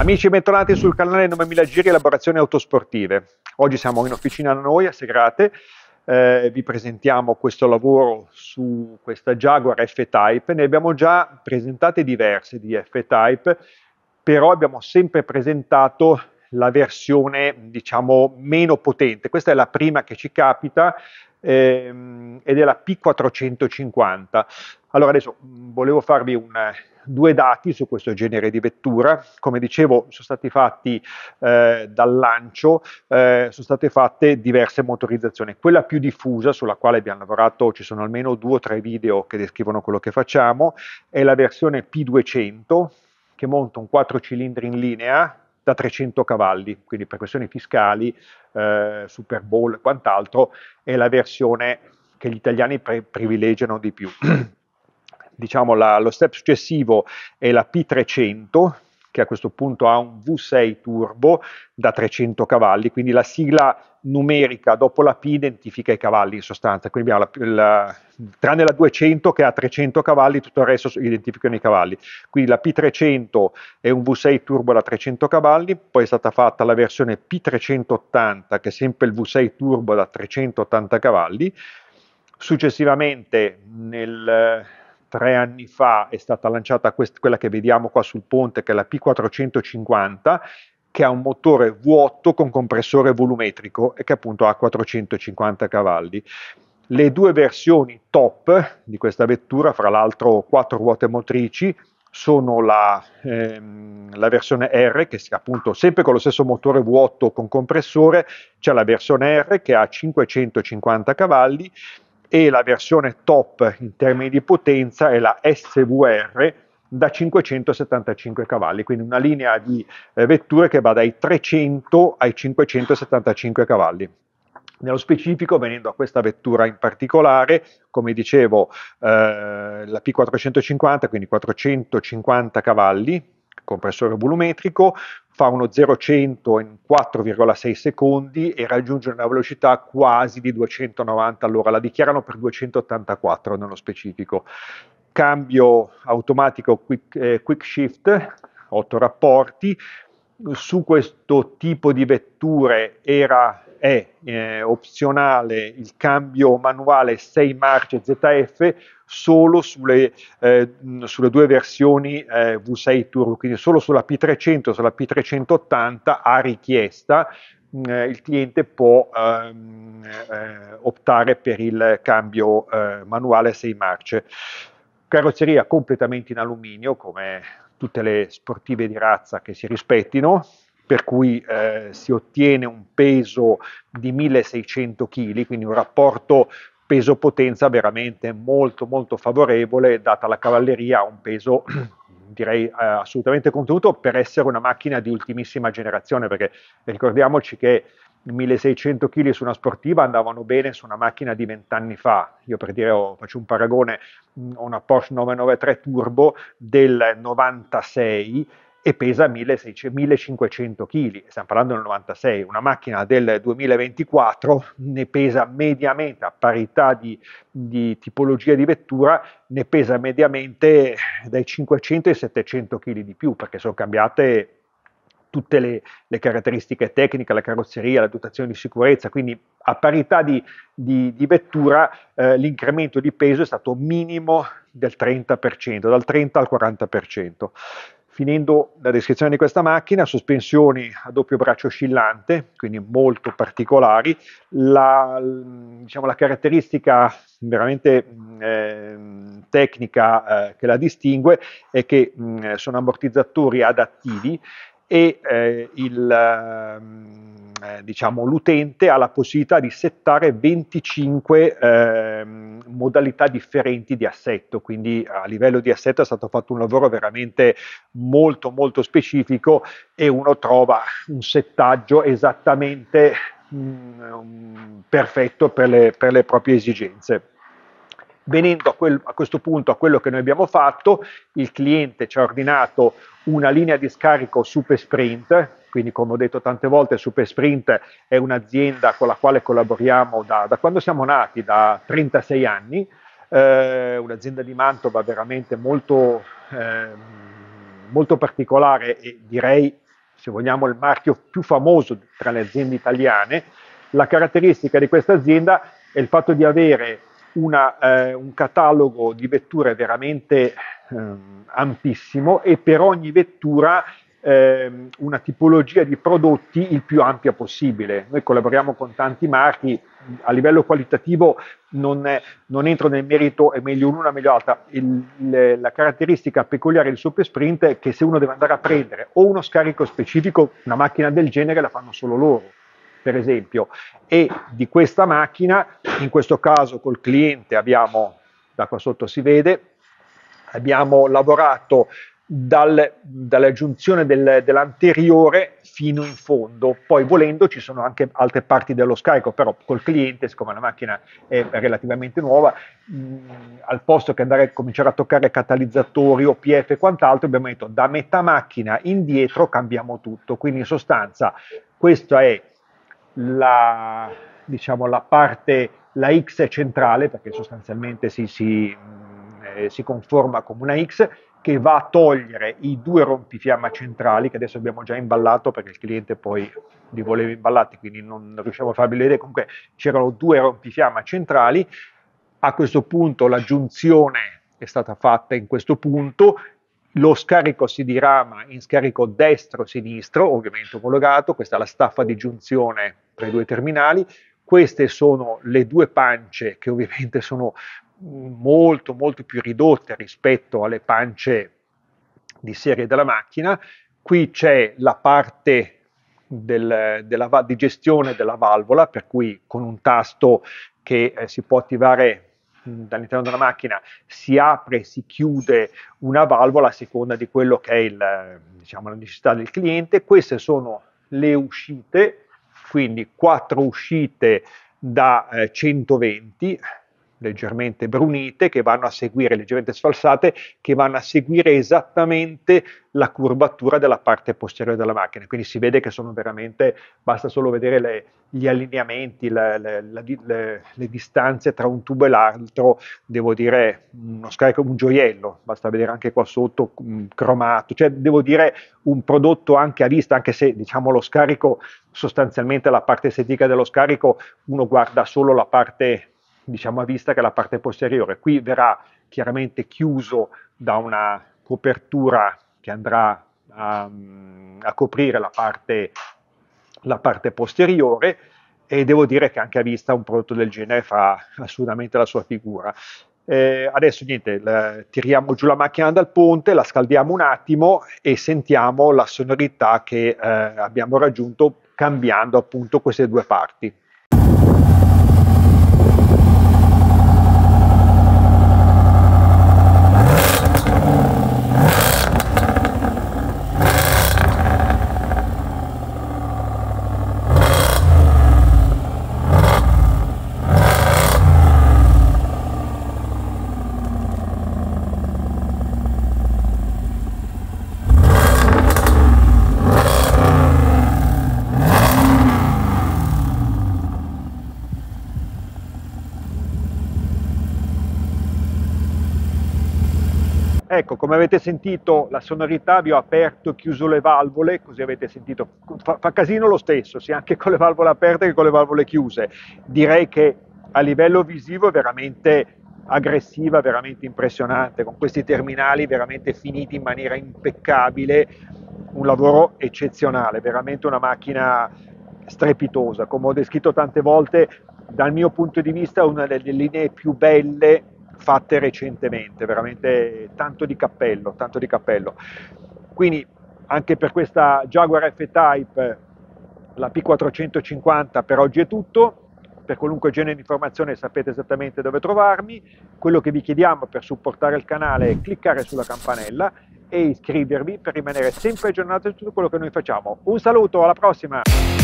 Amici bentornati sul canale 9000 Giri Elaborazioni Autosportive. Oggi siamo in officina noi a Segrate, eh, vi presentiamo questo lavoro su questa Jaguar F-Type. Ne abbiamo già presentate diverse di F-Type, però abbiamo sempre presentato la versione diciamo meno potente. Questa è la prima che ci capita ehm, ed è la P450. Allora adesso volevo farvi un, due dati su questo genere di vettura. Come dicevo, sono stati fatti eh, dal lancio, eh, sono state fatte diverse motorizzazioni. Quella più diffusa, sulla quale abbiamo lavorato, ci sono almeno due o tre video che descrivono quello che facciamo, è la versione P200 che monta un quattro cilindri in linea da 300 cavalli, quindi per questioni fiscali, eh, Super Bowl e quant'altro, è la versione che gli italiani pre- privilegiano di più. diciamo la, lo step successivo è la P300, che a questo punto ha un V6 turbo da 300 cavalli, quindi la sigla numerica dopo la P identifica i cavalli in sostanza, quindi abbiamo la, la, tranne la 200 che ha 300 cavalli, tutto il resto identificano i cavalli. Quindi la P300 è un V6 turbo da 300 cavalli, poi è stata fatta la versione P380 che è sempre il V6 turbo da 380 cavalli, successivamente nel tre anni fa è stata lanciata quest- quella che vediamo qua sul ponte, che è la P450, che ha un motore vuoto con compressore volumetrico e che appunto ha 450 cavalli. Le due versioni top di questa vettura, fra l'altro quattro ruote motrici, sono la, ehm, la, versione R che si, appunto sempre con lo stesso motore vuoto con compressore, c'è la versione R che ha 550 cavalli e la versione top in termini di potenza è la SVR da 575 cavalli, quindi una linea di eh, vetture che va dai 300 ai 575 cavalli. Nello specifico, venendo a questa vettura in particolare, come dicevo, eh, la P450, quindi 450 cavalli, compressore volumetrico, fa uno 0-100 in 4,6 secondi e raggiunge una velocità quasi di 290 all'ora, la dichiarano per 284 nello specifico. Cambio automatico quick, eh, quick shift, 8 rapporti, su questo tipo di vetture era è eh, opzionale il cambio manuale 6 marce ZF solo sulle, eh, sulle due versioni eh, V6 Turbo, quindi solo sulla P300 e sulla P380 a richiesta eh, il cliente può ehm, eh, optare per il cambio eh, manuale 6 marce. Carrozzeria completamente in alluminio come tutte le sportive di razza che si rispettino, per cui eh, si ottiene un peso di 1600 kg, quindi un rapporto peso-potenza veramente molto molto favorevole, data la cavalleria a un peso direi eh, assolutamente contenuto per essere una macchina di ultimissima generazione, perché ricordiamoci che 1600 kg su una sportiva andavano bene su una macchina di 20 anni fa. Io per dire, oh, faccio un paragone, mm, ho una Porsche 993 Turbo del 96 e pesa 1500 kg, stiamo parlando del 96, una macchina del 2024 ne pesa mediamente, a parità di, di tipologia di vettura, ne pesa mediamente dai 500 ai 700 kg di più, perché sono cambiate tutte le, le, caratteristiche tecniche, la carrozzeria, la dotazione di sicurezza, quindi a parità di, di, di vettura eh, l'incremento di peso è stato minimo del 30%, dal 30 al 40% finendo la descrizione di questa macchina, sospensioni a doppio braccio oscillante, quindi molto particolari, la, diciamo, la caratteristica veramente eh, tecnica eh, che la distingue è che mh, sono ammortizzatori adattivi e eh, il ehm, eh, diciamo, l'utente ha la possibilità di settare 25 eh, modalità differenti di assetto, quindi a livello di assetto è stato fatto un lavoro veramente molto molto specifico e uno trova un settaggio esattamente mh, mm, perfetto per le, per le proprie esigenze. Venendo a, quel, a, questo punto a quello che noi abbiamo fatto, il cliente ci ha ordinato una linea di scarico Super Sprint, quindi come ho detto tante volte Super Sprint è un'azienda con la quale collaboriamo da, da quando siamo nati, da 36 anni, eh, un'azienda di Mantova veramente molto, eh, molto particolare e direi se vogliamo il marchio più famoso tra le aziende italiane. La caratteristica di questa azienda è il fatto di avere una, eh, un catalogo di vetture veramente ehm, ampissimo e per ogni vettura ehm, una tipologia di prodotti il più ampia possibile. Noi collaboriamo con tanti marchi, a livello qualitativo non, è, non entro nel merito, è meglio l'una, meglio l'altra. Il, il, la caratteristica peculiare del Super Sprint è che se uno deve andare a prendere o uno scarico specifico, una macchina del genere la fanno solo loro per esempio, e di questa macchina, in questo caso col cliente abbiamo, da qua sotto si vede, abbiamo lavorato dal, dalla del, dell'anteriore fino in fondo. Poi volendo ci sono anche altre parti dello scarico, però col cliente, siccome la macchina è relativamente nuova, mh, mm, al posto che andare a cominciare a toccare catalizzatori, OPF e quant'altro, abbiamo detto da metà macchina indietro cambiamo tutto. Quindi in sostanza questo è la, diciamo, la parte, la X centrale, perché sostanzialmente si, si, eh, si conforma come una X, che va a togliere i due rompifiamma centrali che adesso abbiamo già imballato perché il cliente poi li voleva imballati, quindi non riusciamo a farvi vedere, comunque c'erano due rompifiamma centrali, a questo punto l'aggiunzione è stata fatta in questo punto lo scarico si dirama in scarico destro-sinistro, ovviamente omologato, questa è la staffa di giunzione tra i due terminali, queste sono le due pance che ovviamente sono mm, molto molto più ridotte rispetto alle pance di serie della macchina, qui c'è la parte del, della, di gestione della valvola, per cui con un tasto che eh, si può attivare all'interno della macchina si apre e si chiude una valvola a seconda di quello che è il, diciamo, la necessità del cliente. Queste sono le uscite, quindi quattro uscite da eh, 120 leggermente brunite, che vanno a seguire, leggermente sfalsate, che vanno a seguire esattamente la curvatura della parte posteriore della macchina. Quindi si vede che sono veramente, basta solo vedere le, gli allineamenti, le, le, le, distanze tra un tubo e l'altro, devo dire uno scarico, un gioiello, basta vedere anche qua sotto mh, mm, cromato, cioè devo dire un prodotto anche a vista, anche se diciamo lo scarico, sostanzialmente la parte estetica dello scarico, uno guarda solo la parte diciamo a vista che è la parte posteriore. Qui verrà chiaramente chiuso da una copertura che andrà a, mm, a coprire la parte, la parte, posteriore e devo dire che anche a vista un prodotto del genere fa assolutamente la sua figura. Eh, adesso niente, la, tiriamo giù la macchina dal ponte, la scaldiamo un attimo e sentiamo la sonorità che eh, abbiamo raggiunto cambiando appunto queste due parti. Ecco, come avete sentito, la sonorità vi ho aperto e chiuso le valvole, così avete sentito, fa, fa casino lo stesso, sia anche con le valvole aperte che con le valvole chiuse. Direi che a livello visivo è veramente aggressiva, veramente impressionante, con questi terminali veramente finiti in maniera impeccabile, un lavoro eccezionale, veramente una macchina strepitosa, come ho descritto tante volte, dal mio punto di vista una delle linee più belle fatte recentemente, veramente tanto di cappello, tanto di cappello. Quindi anche per questa Jaguar F-Type, la P450 per oggi è tutto, per qualunque genere di informazione sapete esattamente dove trovarmi, quello che vi chiediamo per supportare il canale è cliccare sulla campanella e iscrivervi per rimanere sempre aggiornati su tutto quello che noi facciamo. Un saluto, alla prossima!